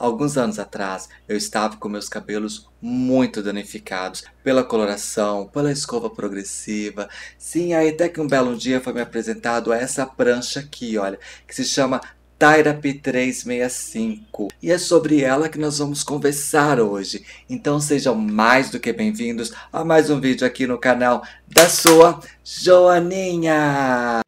Alguns anos atrás, eu estava com meus cabelos muito danificados pela coloração, pela escova progressiva. Sim, aí até que um belo dia foi me apresentado essa prancha aqui, olha, que se chama Tyra P365. E é sobre ela que nós vamos conversar hoje. Então sejam mais do que bem-vindos a mais um vídeo aqui no canal da sua Joaninha.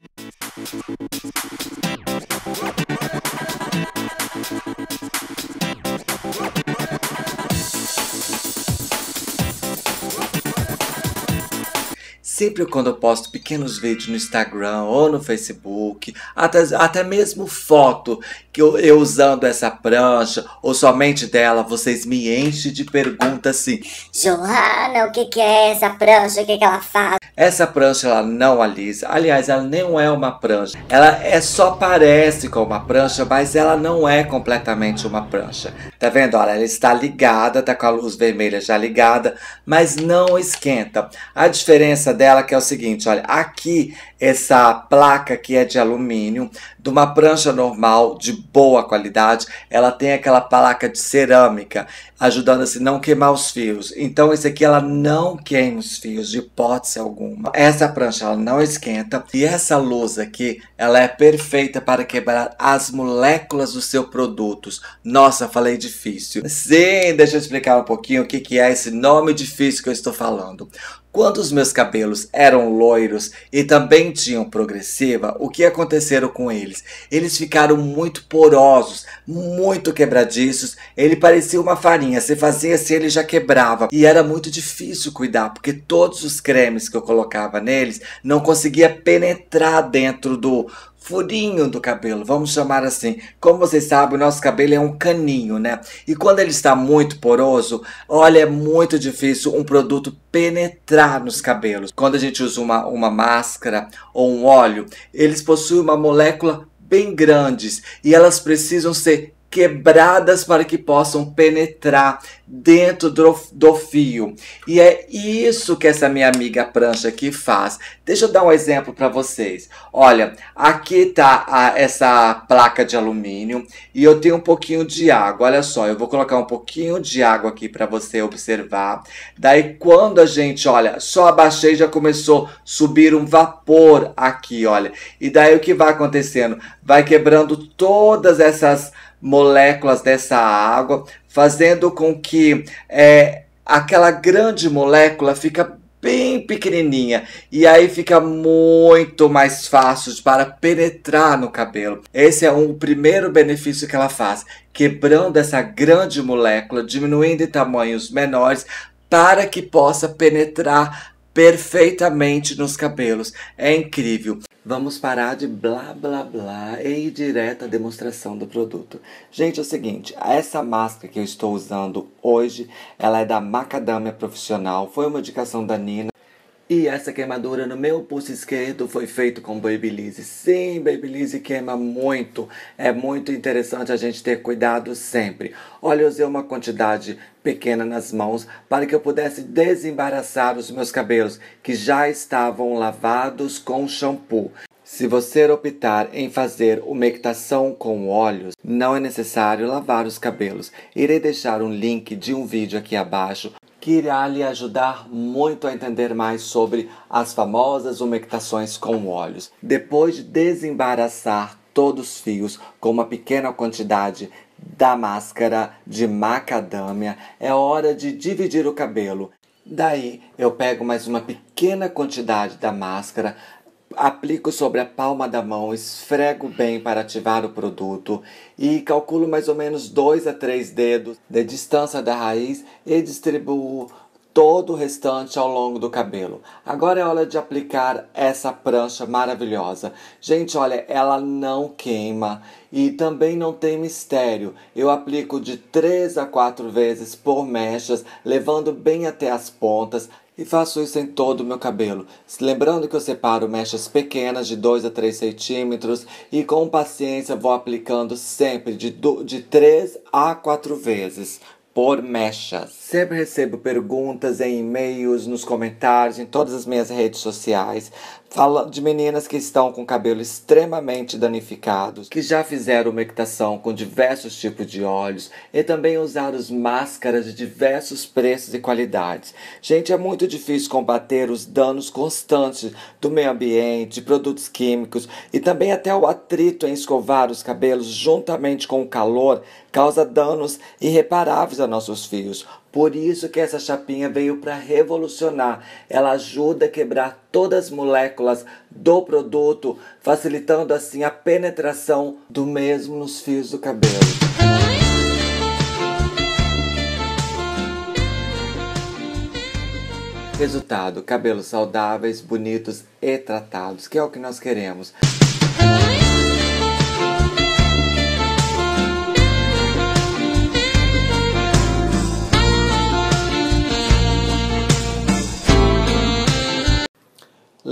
Sempre quando eu posto pequenos vídeos no Instagram ou no Facebook, até, até mesmo foto que eu, eu usando essa prancha ou somente dela, vocês me enchem de perguntas assim: Joana, o que, que é essa prancha? O que, que ela faz? Essa prancha ela não alisa. Aliás, ela não é uma prancha. Ela é só parece com uma prancha, mas ela não é completamente uma prancha. Tá vendo? Olha, ela está ligada, tá com a luz vermelha já ligada, mas não esquenta. A diferença dela ela que é o seguinte, olha, aqui essa placa que é de alumínio, de uma prancha normal de boa qualidade, ela tem aquela placa de cerâmica, ajudando a assim, se não queimar os fios. Então esse aqui ela não queima os fios de hipótese alguma. Essa prancha ela não esquenta e essa luz aqui, ela é perfeita para quebrar as moléculas dos seus produtos. Nossa, falei difícil. Sim, deixa eu explicar um pouquinho o que que é esse nome difícil que eu estou falando. Quando os meus cabelos eram loiros e também tinham progressiva, o que aconteceu com eles? Eles ficaram muito porosos, muito quebradiços. Ele parecia uma farinha, se fazia assim ele já quebrava. E era muito difícil cuidar, porque todos os cremes que eu colocava neles não conseguia penetrar dentro do furinho do cabelo, vamos chamar assim. Como vocês sabem, o nosso cabelo é um caninho, né? E quando ele está muito poroso, olha, é muito difícil um produto penetrar nos cabelos. Quando a gente usa uma, uma máscara ou um óleo, eles possuem uma molécula bem grandes e elas precisam ser quebradas para que possam penetrar dentro do, do, fio. E é isso que essa minha amiga prancha aqui faz. Deixa eu dar um exemplo para vocês. Olha, aqui tá a, essa placa de alumínio e eu tenho um pouquinho de água. Olha só, eu vou colocar um pouquinho de água aqui para você observar. Daí quando a gente, olha, só abaixei já começou a subir um vapor aqui, olha. E daí o que vai acontecendo? Vai quebrando todas essas moléculas dessa água, fazendo com que é, aquela grande molécula fica bem pequenininha e aí fica muito mais fácil para penetrar no cabelo. Esse é um primeiro benefício que ela faz, quebrando essa grande molécula, diminuindo em tamanhos menores para que possa penetrar perfeitamente nos cabelos. É incrível. Vamos parar de blá blá blá e ir direto à demonstração do produto. Gente, é o seguinte, essa máscara que eu estou usando hoje, ela é da Macadamia Profissional, foi uma indicação da Nina. E essa queimadura no meu pulso esquerdo foi feito com Babyliss. Sim, Babyliss queima muito. É muito interessante a gente ter cuidado sempre. Olha, eu usei uma quantidade pequena nas mãos para que eu pudesse desembaraçar os meus cabelos que já estavam lavados com shampoo. Se você optar em fazer umectação com óleos, não é necessário lavar os cabelos. Irei deixar um link de um vídeo aqui abaixo que irá lhe ajudar muito a entender mais sobre as famosas umectações com óleos. Depois de desembaraçar todos os fios com uma pequena quantidade da máscara de macadâmia, é hora de dividir o cabelo. Daí eu pego mais uma pequena quantidade da máscara, aplico sobre a palma da mão, esfrego bem para ativar o produto e calculo mais ou menos 2 a 3 dedos de distância da raiz e distribuo todo o restante ao longo do cabelo. Agora é hora de aplicar essa prancha maravilhosa. Gente, olha, ela não queima e também não tem mistério. Eu aplico de 3 a 4 vezes por mechas, levando bem até as pontas, e faço isso em todo o meu cabelo. Lembrando que eu separo mechas pequenas de 2 a 3 centímetros e com paciência vou aplicando sempre de, do, de 3 a 4 vezes por mecha. Sempre recebo perguntas em e-mails, nos comentários, em todas as minhas redes sociais Fala de meninas que estão com cabelo extremamente danificados, que já fizeram umectação com diversos tipos de óleos e também usaram máscaras de diversos preços e qualidades. Gente, é muito difícil combater os danos constantes do meio ambiente, produtos químicos e também até o atrito em escovar os cabelos juntamente com o calor causa danos irreparáveis a nossos fios. Por isso que essa chapinha veio para revolucionar. Ela ajuda a quebrar todas as moléculas do produto, facilitando assim a penetração do mesmo nos fios do cabelo. Resultado: cabelos saudáveis, bonitos e tratados, que é o que nós queremos.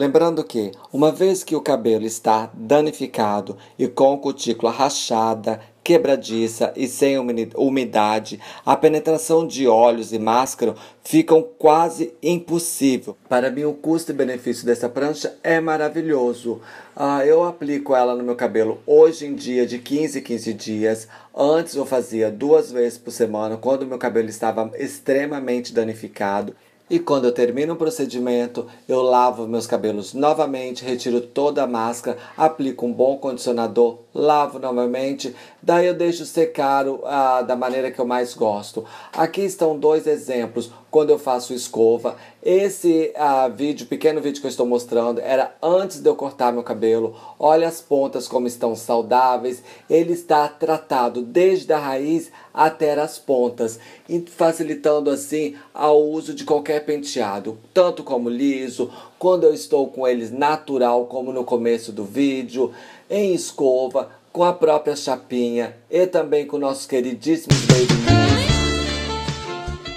Lembrando que, uma vez que o cabelo está danificado e com cutícula rachada, quebradiça e sem umidade, a penetração de óleos e máscara ficam quase impossível. Para mim, o custo e benefício dessa prancha é maravilhoso. Ah, eu aplico ela no meu cabelo hoje em dia de 15 15 dias. Antes eu fazia duas vezes por semana, quando meu cabelo estava extremamente danificado. E quando eu termino o procedimento, eu lavo meus cabelos novamente, retiro toda a máscara, aplico um bom condicionador, lavo novamente, daí eu deixo secar ah, da maneira que eu mais gosto. Aqui estão dois exemplos quando eu faço escova. Esse ah, vídeo, pequeno vídeo que eu estou mostrando, era antes de eu cortar meu cabelo. Olha as pontas como estão saudáveis. Ele está tratado desde a raiz até as pontas, e facilitando assim ao uso de qualquer penteado, tanto como liso, quando eu estou com eles natural, como no começo do vídeo, em escova, com a própria chapinha e também com nossos queridíssimos baby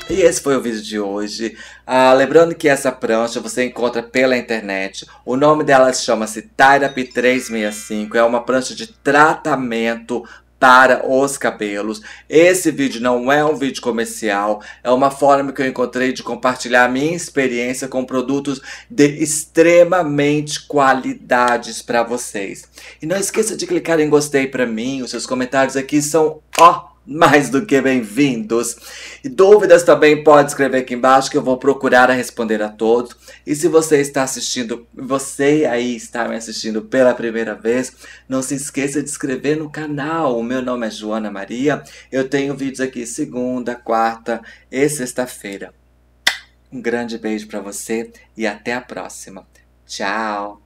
e esse foi o vídeo de hoje. Ah, lembrando que essa prancha você encontra pela internet. O nome dela chama-se Tyrap 365. É uma prancha de tratamento para os cabelos. Esse vídeo não é um vídeo comercial, é uma forma que eu encontrei de compartilhar minha experiência com produtos de extremamente qualidades para vocês. E não esqueça de clicar em gostei para mim, os seus comentários aqui são ó mais do que bem-vindos. E dúvidas também pode escrever aqui embaixo que eu vou procurar a responder a todos. E se você está assistindo, você aí está me assistindo pela primeira vez, não se esqueça de inscrever no canal. O meu nome é Joana Maria. Eu tenho vídeos aqui segunda, quarta e sexta-feira. Um grande beijo para você e até a próxima. Tchau.